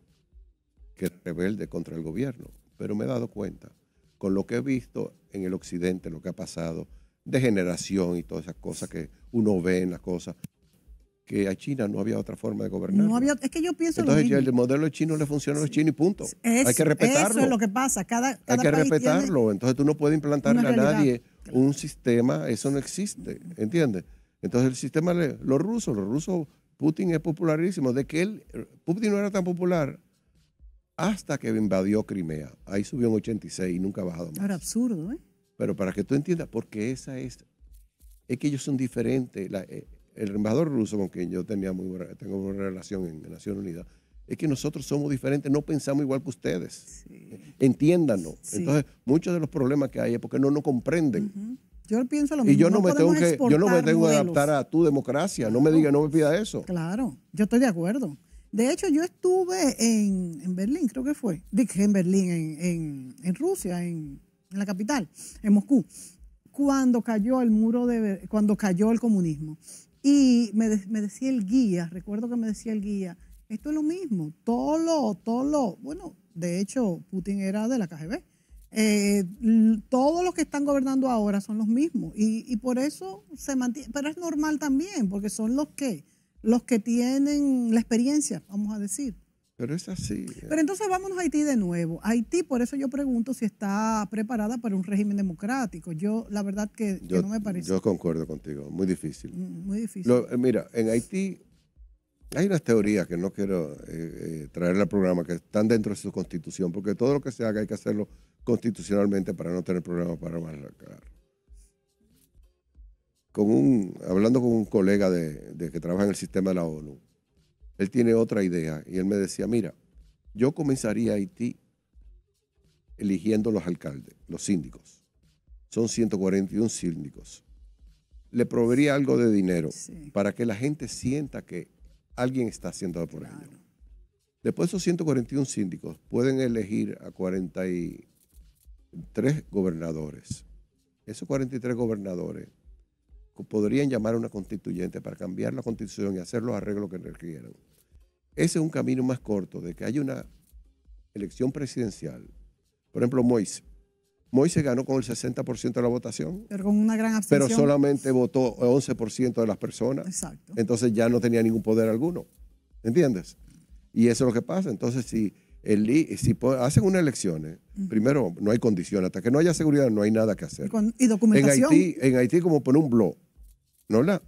que rebelde contra el gobierno, pero me he dado cuenta con lo que he visto en el occidente, lo que ha pasado, de generación y todas esas cosas que uno ve en las cosas. Que a China no había otra forma de gobernar. No había, es que yo pienso Entonces, el modelo chino le funciona a los chinos y punto. Hay que respetarlo. es lo que pasa. Cada, Hay que respetarlo. Entonces tú no puedes implantarle a nadie un sistema, eso no existe, ¿entiendes? Entonces el sistema, los rusos, los rusos, Putin es popularísimo. De que él, Putin no era tan popular hasta que invadió Crimea. Ahí subió en 86 y nunca ha bajado más. Era absurdo, ¿eh? Pero para que tú entiendas, porque esa es, es que ellos son diferentes. Eh, el embajador ruso, con quien yo tenía muy buena, tengo una relación en, Nación Naciones Unidas, es que nosotros somos diferentes, no pensamos igual que ustedes. Entiéndanos. Entonces, muchos de los problemas que hay es porque no nos comprenden. Yo pienso lo mismo. Y yo no, me, tengo que, yo no me tengo adaptar a tu democracia. No me diga, no me pida eso. Claro, yo estoy de acuerdo. De hecho, yo estuve en, Berlín, creo que fue. Dije en Berlín, en, en Rusia, en en la capital, en Moscú, cuando cayó el muro de, cuando cayó el comunismo. Y me, decía el guía, recuerdo que me decía el guía, esto es lo mismo, todo lo, todo lo, bueno, de hecho Putin era de la KGB. Eh, todos los que están gobernando ahora son los mismos y, y, por eso se mantiene, pero es normal también, porque son los que, los que tienen la experiencia, vamos a decir. Pero es así. Eh. Pero entonces vámonos a Haití de nuevo. Haití, por eso yo pregunto si está preparada para un régimen democrático. Yo, la verdad que, yo, no me parece. Yo concuerdo contigo, muy difícil. Mm, muy difícil. Eh, mira, en Haití hay unas teorías que no quiero eh, traer al programa, que están dentro de su constitución, porque todo lo que se haga hay que hacerlo constitucionalmente para no tener problemas para arrancar. Con un, hablando con un colega de que trabaja en el sistema de la ONU, él tiene otra idea. Y él me decía, mira, yo comenzaría Haití eligiendo los alcaldes, los síndicos. Son 141 síndicos. Le proveería algo de dinero para que la gente sienta que alguien está haciendo por ellos. Después esos 141 síndicos pueden elegir a 43 gobernadores. Esos 43 gobernadores podrían llamar a una constituyente para cambiar la constitución y hacer los arreglos que requieran. Ese es un camino más corto de que haya una elección presidencial. Por ejemplo, Moise. Moise ganó con el 60% de la votación. Pero con una gran abstención. Pero solamente votó 11% de las personas. Exacto. Entonces ya no tenía ningún poder alguno. ¿Entiendes? Y eso es lo que pasa. Entonces, si si hacen unas elecciones, ¿eh? primero no hay condición, hasta que no haya seguridad no hay nada que hacer. ¿Y, En Haití, en como poner un blog, ¿no la?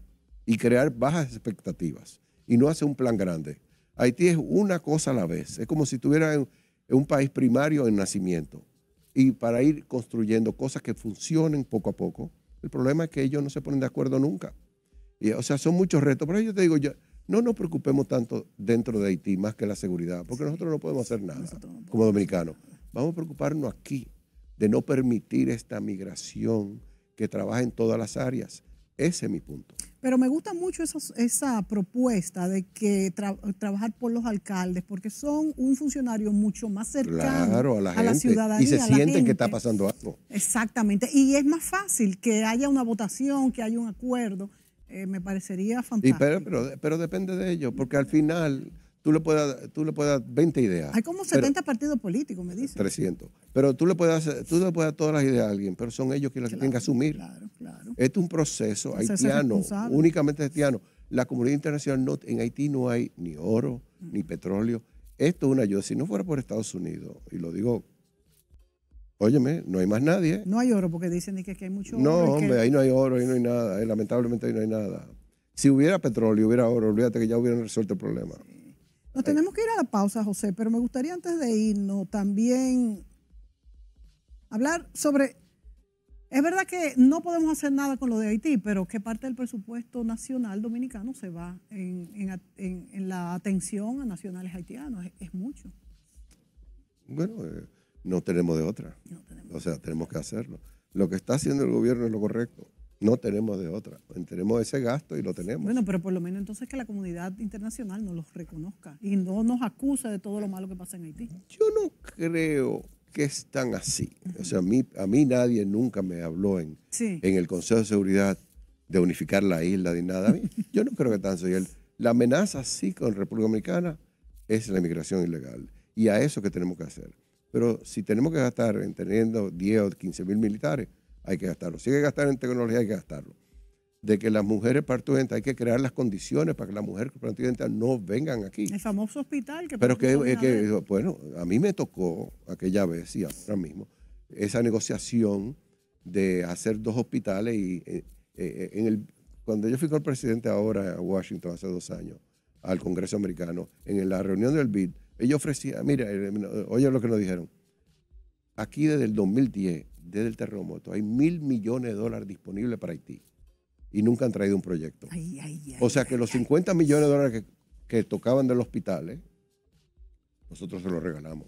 Y crear bajas expectativas y no hacer un plan grande. Haití es una cosa a la vez, es como si tuviera un país primario en nacimiento y para ir construyendo cosas que funcionen poco a poco. El problema es que ellos no se ponen de acuerdo nunca. Y, o sea, son muchos retos, pero yo te digo, no nos preocupemos tanto dentro de Haití más que la seguridad, porque nosotros no podemos hacer nada como dominicanos. Vamos a preocuparnos aquí de no permitir esta migración que trabaja en todas las áreas. Ese es mi punto. Pero me gusta mucho esa, propuesta de que trabajar por los alcaldes, porque son un funcionario mucho más cercano a, la, la, ciudadanía. Y se sienten que está pasando algo. Exactamente. Y es más fácil que haya una votación, que haya un acuerdo eh, me parecería fantástico. pero, depende de ellos, porque al final tú le puedes tú le 20 ideas. Hay como 70 partidos políticos, me dicen. 300. Pero tú le puedes tú le puedes dar todas las ideas a alguien, pero son ellos quienes las tienen que asumir. Claro, claro. Este es un proceso haitiano, únicamente haitiano. La comunidad internacional no, en Haití no hay ni oro, ni mm. petróleo. Esto es una ayuda. Si no fuera por Estados Unidos, y lo digo Óyeme, no hay más nadie. No hay oro, porque dicen que, hay mucho oro. No, hombre, ahí no hay oro, ahí no hay nada. Eh, lamentablemente ahí no hay nada. Si hubiera petróleo, hubiera oro, olvídate que ya hubieran resuelto el problema. Nos eh. tenemos que ir a la pausa, José, pero me gustaría antes de irnos también hablar sobre... Es verdad que no podemos hacer nada con lo de Haití, pero ¿qué parte del presupuesto nacional dominicano se va en, la atención a nacionales haitianos? Es, mucho. Bueno, eh, no tenemos de otra. O sea, tenemos que hacerlo. Lo que está haciendo el gobierno es lo correcto. No tenemos de otra. Tenemos ese gasto y lo tenemos. Bueno, pero por lo menos entonces que la comunidad internacional nos los reconozca y no nos acuse de todo lo malo que pasa en Haití. Yo no creo que es tan así. O sea, a mí, nadie nunca me habló en, en el Consejo de Seguridad de unificar la isla ni nada. yo no creo que tan soy La amenaza sí con República Dominicana es la inmigración ilegal. Y a eso que tenemos que hacer. Pero si tenemos que gastar en teniendo 10 o 15 mil militares, hay que gastarlo. Si hay que gastar en tecnología, hay que gastarlo. De que las mujeres parturientas, hay que crear las condiciones para que las mujeres parturientas no vengan aquí. El famoso hospital que... Pero que, es que, bueno, a mí me tocó aquella vez y ahora mismo esa negociación de hacer dos hospitales y eh, eh, en el, cuando yo fui con el presidente ahora a Washington hace dos años, al Congreso americano, en la reunión del BID, ellos ofrecían, mira, eh, eh, oye lo que nos dijeron. Aquí desde el 2010, desde el terremoto, hay mil millones de dólares disponibles para Haití y nunca han traído un proyecto. o sea que los 50 millones de dólares que, tocaban de los hospitales eh, nosotros se los regalamos.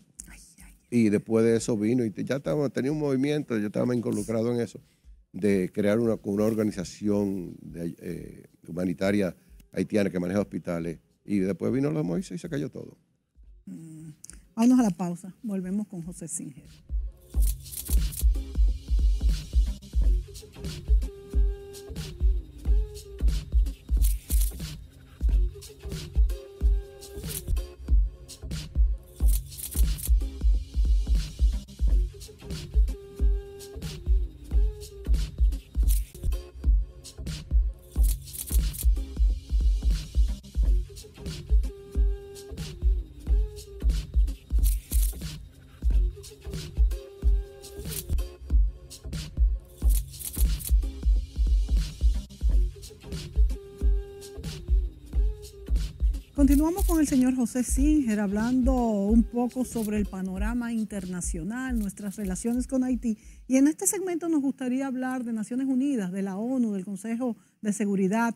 Y después de eso vino y ya estaba, tenía un movimiento, yo estaba involucrado en eso, de crear una, organización humanitaria haitiana que maneja hospitales. Y después vino la Moisa y se cayó todo. Mm, Vámonos a la pausa. Volvemos con José Singer. Continuamos con el señor José Singer hablando un poco sobre el panorama internacional, nuestras relaciones con Haití. Y en este segmento nos gustaría hablar de Naciones Unidas, de la ONU, del Consejo de Seguridad.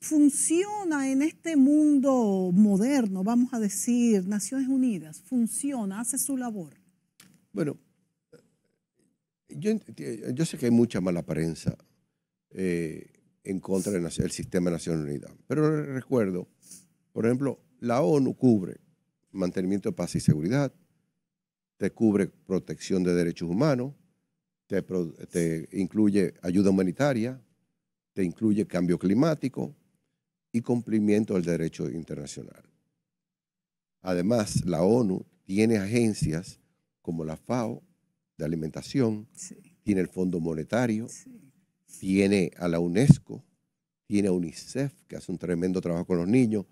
¿Funciona en este mundo moderno, vamos a decir, Naciones Unidas? ¿Funciona? ¿Hace su labor? Bueno, yo, eh, sé que hay mucha mala prensa eh, en contra del sistema de Naciones Unidas, pero recuerdo por ejemplo, la ONU cubre mantenimiento de paz y seguridad, te cubre protección de derechos humanos, te, incluye ayuda humanitaria, te incluye cambio climático y cumplimiento del derecho internacional. Además, la ONU tiene agencias como la FAO de alimentación, tiene el Fondo Monetario, tiene a la UNESCO, tiene a UNICEF, que hace un tremendo trabajo con los niños,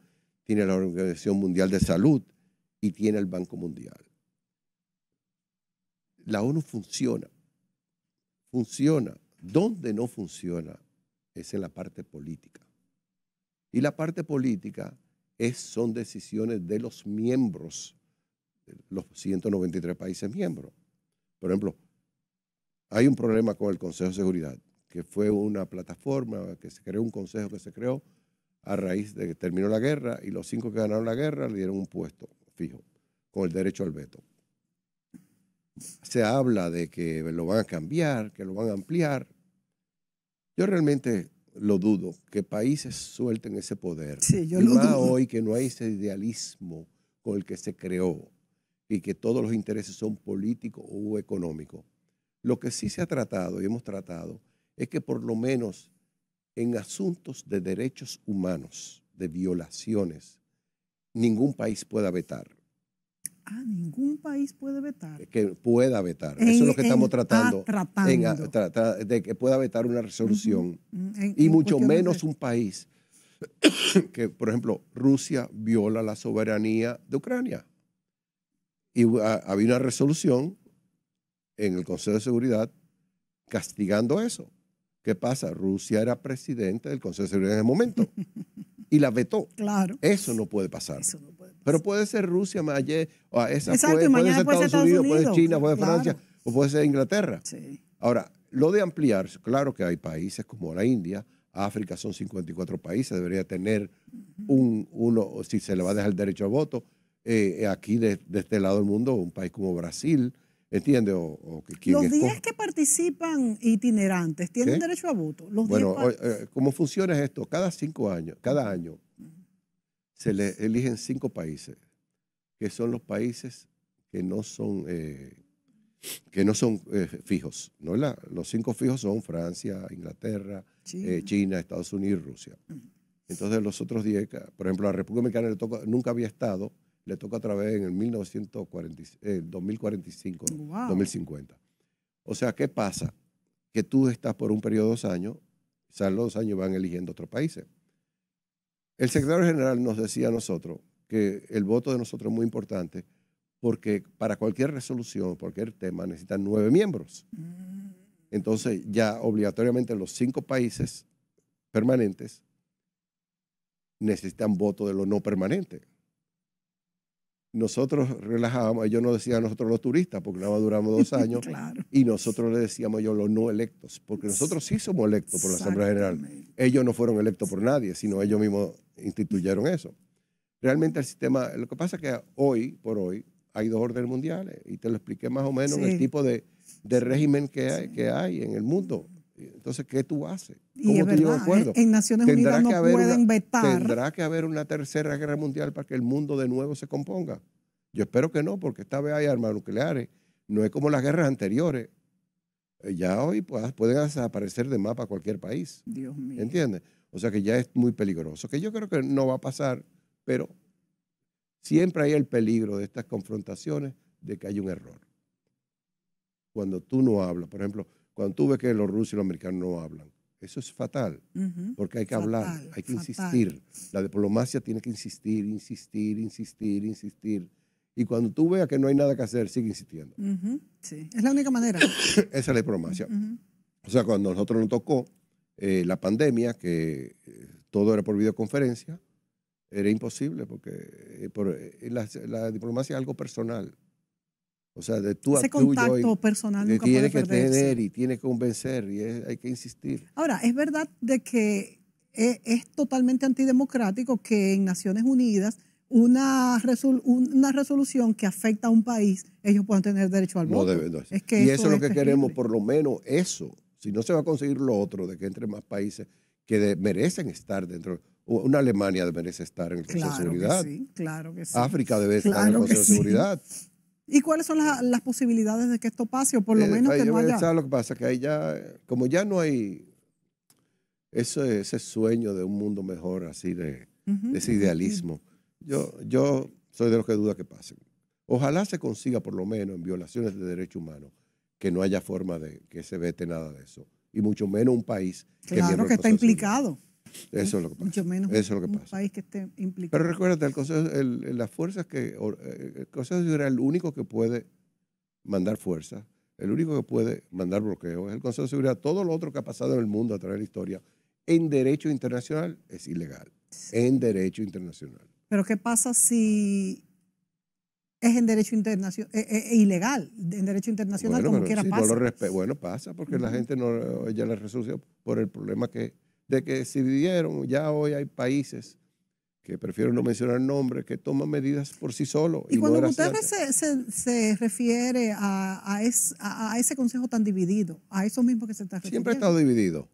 tiene la Organización Mundial de Salud y tiene el Banco Mundial. La ONU funciona, funciona. Donde no funciona es en la parte política. Y la parte política es, son decisiones de los miembros, los 193 países miembros. Por ejemplo, hay un problema con el Consejo de Seguridad, que fue una plataforma, que se creó un consejo que se creó a raíz de que terminó la guerra y los cinco que ganaron la guerra le dieron un puesto fijo con el derecho al veto. Se habla de que lo van a cambiar, que lo van a ampliar. Yo realmente lo dudo, que países suelten ese poder. yo y más hoy que no hay ese idealismo con el que se creó y que todos los intereses son políticos o económicos. Lo que sí se ha tratado y hemos tratado es que por lo menos en asuntos de derechos humanos, de violaciones, ningún país pueda vetar. Ah, ningún país puede vetar. Que pueda vetar. Eso es lo que estamos tratando. Ah, tratando. de que pueda vetar una resolución. y mucho menos un país que, por ejemplo, Rusia viola la soberanía de Ucrania. Y ah, había una resolución en el Consejo de Seguridad castigando eso. ¿Qué pasa? Rusia era presidente del Consejo de Seguridad en ese momento y la vetó. Claro. Eso no puede pasar. Pero puede ser Rusia, Mayer, o esa puede, ser Estados, Unidos, puede ser China, puede ser Francia o puede ser Inglaterra. Ahora, lo de ampliar, claro que hay países como la India, África son 54 países, debería tener un, uno, si se le va a dejar el derecho a voto. Eh, aquí, de, este lado del mundo, un país como Brasil, entiende O, que Los 10 que participan itinerantes tienen derecho a voto. Los bueno, eh, ¿cómo funciona esto? Cada cinco años, cada año, se le eligen cinco países, que son los países que no son, eh, que no son eh, fijos. ¿no? los cinco fijos son Francia, Inglaterra, China, Estados Unidos y Rusia. Entonces los otros 10, por ejemplo, la República Dominicana nunca había estado le toca otra vez en el 2045, 2050. Eh, o sea, ¿qué pasa? Que tú estás por un periodo de dos años, salen los dos años van eligiendo otros países. El secretario general nos decía a nosotros que el voto de nosotros es muy importante porque para cualquier resolución, cualquier tema, necesitan nueve miembros. Mm. Entonces, ya obligatoriamente los cinco países permanentes necesitan voto de los no permanentes nosotros relajábamos, ellos no decían nosotros los turistas, porque nada duramos dos años, y nosotros le decíamos yo los no electos, porque nosotros sí somos electos por la Asamblea General. Ellos no fueron electos por nadie, sino ellos mismos instituyeron eso. Realmente el sistema, lo que pasa es que hoy, por hoy, hay dos órdenes mundiales, y te lo expliqué más o menos el tipo de, régimen que hay, que hay en el mundo. Entonces, ¿qué tú haces? ¿Cómo y es acuerdo? En, Naciones Unidas no pueden vetar. Tendrá que haber una tercera guerra mundial para que el mundo de nuevo se componga. Yo espero que no, porque esta vez hay armas nucleares. No es como las guerras anteriores. Eh, ya hoy pues, pueden desaparecer de mapa cualquier país. Dios mío. ¿Entiendes? O sea que ya es muy peligroso. Que yo creo que no va a pasar, pero siempre hay el peligro de estas confrontaciones de que hay un error. Cuando tú no hablas, por ejemplo, cuando tú ves que los rusos y los americanos no hablan, eso es fatal, porque hay que hablar, hay que insistir. La diplomacia tiene que insistir, insistir, insistir, insistir. Y cuando tú veas que no hay nada que hacer, sigue insistiendo. es la única manera. Esa es la diplomacia. O sea, cuando a nosotros nos tocó eh, la pandemia, que eh, todo era por videoconferencia, era imposible, porque eh, la, diplomacia es algo personal. O sea, de tú Ese contacto personal nunca tiene que tener y tiene que convencer y hay que insistir. Ahora, es verdad de que e, es, totalmente antidemocrático que en Naciones Unidas una, una resolución que afecta a un país, ellos puedan tener derecho al voto. No y eso, es lo que queremos, por lo menos eso. Si no se va a conseguir lo otro, de que entre más países que merecen estar dentro. Una Alemania merece estar en el Consejo de Seguridad. sí, claro que sí. África debe estar en el Consejo de Seguridad. ¿Y cuáles son las, posibilidades de que esto pase o por lo eh, menos que no haya? lo que pasa? Que ahí como ya no hay ese, sueño de un mundo mejor, así de, ese idealismo, yo, yo soy de los que duda que pase. Ojalá se consiga por lo menos en violaciones de derechos humanos que no haya forma de que se vete nada de eso. Y mucho menos un país claro, que está implicado. Eso es lo que pasa. Mucho menos Eso es lo que pasa. un país que esté implicado. Pero recuérdate, el Consejo, el, las fuerzas que... Eh, el el único que puede mandar fuerzas, el único que puede mandar bloqueo es el Consejo de Seguridad. Todo lo otro que ha pasado en el mundo a través de la historia en derecho internacional es ilegal. En derecho internacional. Pero ¿qué pasa si es en derecho internacional, eh, eh, ilegal, en derecho internacional bueno, como quiera pasa? bueno, pasa porque la gente no, ya la resuelve por el problema que de que se dividieron. Ya hoy hay países que prefieren no mencionar nombres, que toman medidas por sí solos. Y, cuando usted se, refiere a, a, ese consejo tan dividido, a eso mismo que se está refiriendo. Siempre ha estado dividido.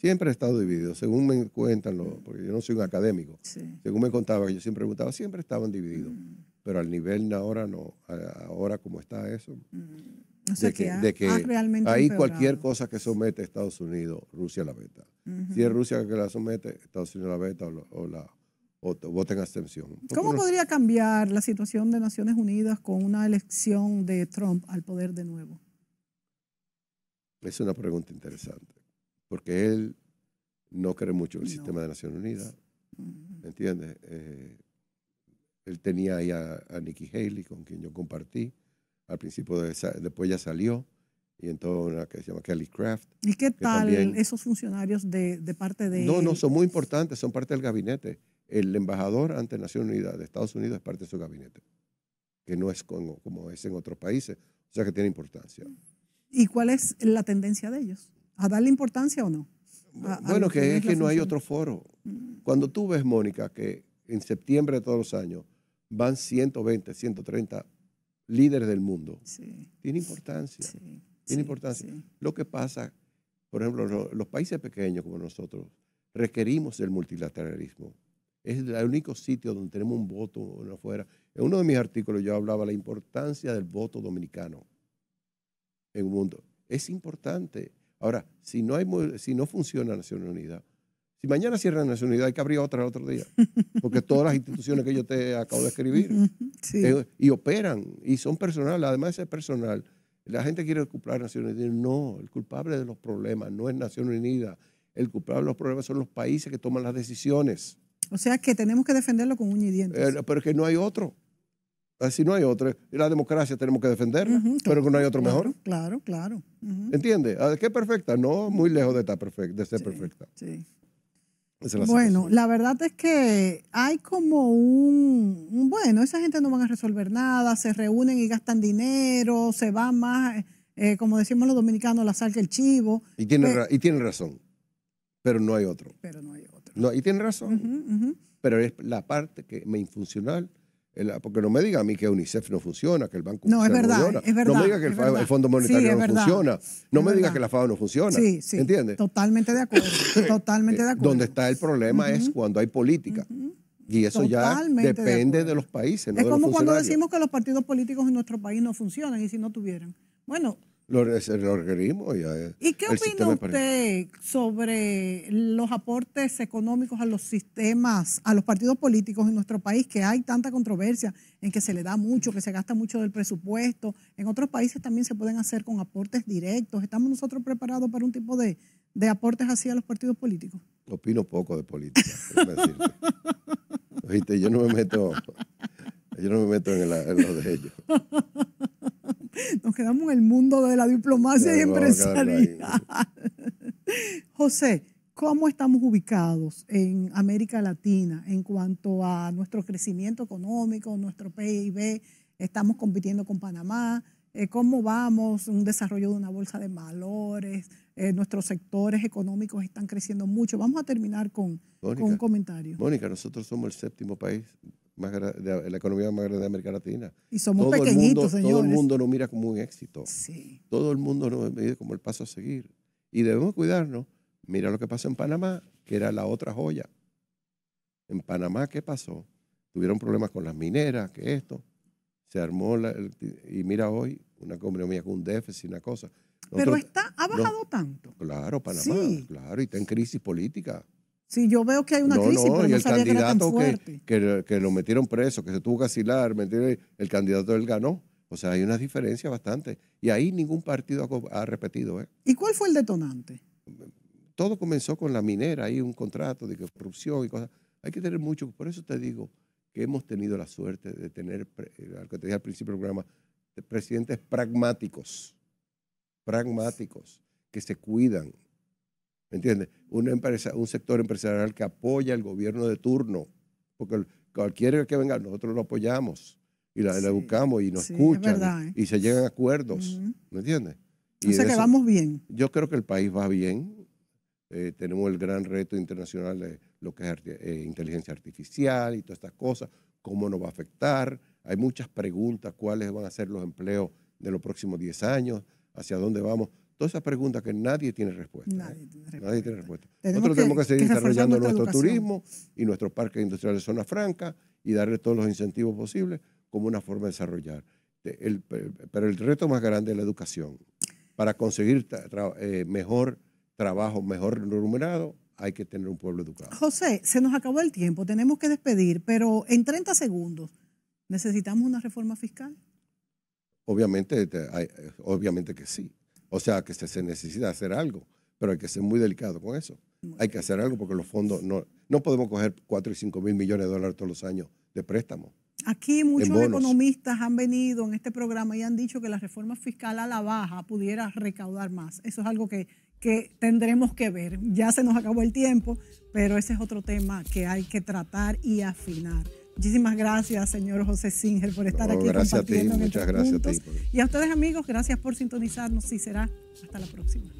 Siempre ha estado dividido, según me cuentan, porque yo no soy un académico. Según me contaba, yo siempre preguntaba, siempre estaban divididos. Mm. Pero al nivel ahora no, ahora como está eso. Mm de que, ahí cualquier cosa que somete Estados Unidos, Rusia la veta. Si es Rusia que la somete, Estados Unidos la veta o, la, o, voten abstención. ¿Cómo podría cambiar la situación de Naciones Unidas con una elección de Trump al poder de nuevo? Es una pregunta interesante, porque él no cree mucho en el sistema de Naciones Unidas, ¿me ¿entiendes? Eh, él tenía ahí a Nikki Haley, con quien yo compartí al principio de después ya salió, y entonces una que se llama Kelly Craft. ¿Y qué tal esos funcionarios de, parte de...? No, no, son muy importantes, son parte del gabinete. El embajador ante Naciones Unidas de Estados Unidos es parte de su gabinete, que no es como, es en otros países, o sea que tiene importancia. ¿Y cuál es la tendencia de ellos? ¿A darle importancia o no? bueno, que, es, es que no hay otro foro. Mm. Cuando tú ves, Mónica, que en septiembre de todos los años van 120, 130 líder del mundo. Tiene importancia. tiene importancia. Lo que pasa, por ejemplo, los, países pequeños como nosotros, requerimos el multilateralismo. Es el único sitio donde tenemos un voto afuera. En uno de mis artículos yo hablaba de la importancia del voto dominicano en un mundo. Es importante. Ahora, si no, hay, si no funciona Naciones Unidas, si mañana cierran Nación Unida, hay que abrir otra otro día. Porque todas las instituciones que yo te acabo de escribir sí. Eh, y operan y son personales, Además, ser personal, la gente quiere culpar a Naciones Unidas. No, el culpable de los problemas no es Naciones Unida. El culpable de los problemas son los países que toman las decisiones. O sea que tenemos que defenderlo con un y dientes. Eh, pero es que no hay otro. Ah, si no hay otro, la democracia tenemos que defenderla, pero que no hay otro mejor. Claro, claro. ¿Entiende? de ¿Entiendes? Ah, ¿Qué perfecta? No, muy lejos de, estar perfecta, de ser perfecta. Sí bueno, la verdad es que hay como un, bueno, esa gente no van a resolver nada, se reúnen y gastan dinero, se va más, eh, como decimos los dominicanos, la sal que el chivo. Y tienen, y razón, pero no hay otro. Pero no hay otro. No, y tiene razón, pero es la parte que me infuncional porque no me diga a mí que UNICEF no funciona, que el Banco no, es verdad, no funciona. Es verdad, no me diga que el, Fondo Monetario no funciona. No me diga que la FAO no funciona. Sí, sí. ¿Entiendes? Totalmente de acuerdo. totalmente de acuerdo. Donde está el problema es cuando hay política. Y eso ya depende de, los países. No es como cuando decimos que los partidos políticos en nuestro país no funcionan y si no tuvieran. Bueno, lo, lo requerimos. Ya, eh, ¿Y qué opina usted sobre los aportes económicos a los sistemas, a los partidos políticos en nuestro país, que hay tanta controversia en que se le da mucho, que se gasta mucho del presupuesto? En otros países también se pueden hacer con aportes directos. ¿Estamos nosotros preparados para un tipo de, aportes así a los partidos políticos? Opino poco de política. yo no me meto, yo no me meto en lo de ellos quedamos en el mundo de la diplomacia y empresarial. José, ¿cómo estamos ubicados en América Latina en cuanto a nuestro crecimiento económico, nuestro PIB? Estamos compitiendo con Panamá. Eh, ¿Cómo vamos? Un desarrollo de una bolsa de valores. Eh, nuestros sectores económicos están creciendo mucho. Vamos a terminar con un comentario. Mónica, nosotros somos el séptimo país de la economía más grande de América Latina. Y somos pequeñitos, el mundo, señores. Todo el mundo nos mira como un éxito. Todo el mundo nos ve como el paso a seguir. Y debemos cuidarnos. Mira lo que pasó en Panamá, que era la otra joya. En Panamá, ¿qué pasó? Tuvieron problemas con las mineras, que esto. Se armó, y mira hoy, una economía con un déficit, una cosa. Pero está, ha bajado tanto. Claro, Panamá, claro, y está en crisis política. Sí, yo veo que hay una crisis, no, pero el candidato que, que, lo metieron preso, que se tuvo que asilar, el candidato él ganó. O sea, hay una diferencia bastante. Y ahí ningún partido ha, repetido. ¿eh? ¿Y cuál fue el detonante? Todo comenzó con la minera, hay un contrato de corrupción y cosas. Hay que tener mucho, por eso te digo que hemos tenido la suerte de tener, al eh, que te dije al principio del programa, presidentes pragmáticos, pragmáticos, que se cuidan, ¿Me entiendes? un sector empresarial que apoya al gobierno de turno, porque cualquiera que venga, nosotros lo apoyamos y la, educamos buscamos y nos escucha ¿eh? y se llegan a acuerdos, ¿me entiendes? Y o vamos bien. Yo creo que el país va bien. Eh, tenemos el gran reto internacional de lo que es eh, inteligencia artificial y todas estas cosas, cómo nos va a afectar. Hay muchas preguntas, cuáles van a ser los empleos de los próximos 10 años, hacia dónde vamos. Todas esas preguntas que nadie tiene respuesta. Nadie ¿eh? tiene respuesta. Nosotros tenemos que seguir desarrollando nuestro turismo y nuestro parque industrial de zona franca y darle todos los incentivos posibles como una forma de desarrollar. pero el reto más grande es la educación. Para conseguir eh, mejor trabajo, mejor remunerado, hay que tener un pueblo educado. José, se nos acabó el tiempo, tenemos que despedir, pero en 30 segundos, ¿necesitamos una reforma fiscal? Obviamente, obviamente que sí. O sea que se, necesita hacer algo, pero hay que ser muy delicado con eso. Hay que hacer algo porque los fondos no, no podemos coger 4 y 5 mil millones de dólares todos los años de préstamo. Aquí muchos economistas han venido en este programa y han dicho que la reforma fiscal a la baja pudiera recaudar más. Eso es algo que, que tendremos que ver. Ya se nos acabó el tiempo, pero ese es otro tema que hay que tratar y afinar. Muchísimas gracias, señor José Singer, por estar aquí. Gracias compartiendo a ti, muchas gracias a ti. Y a ustedes, amigos, gracias por sintonizarnos y será hasta la próxima.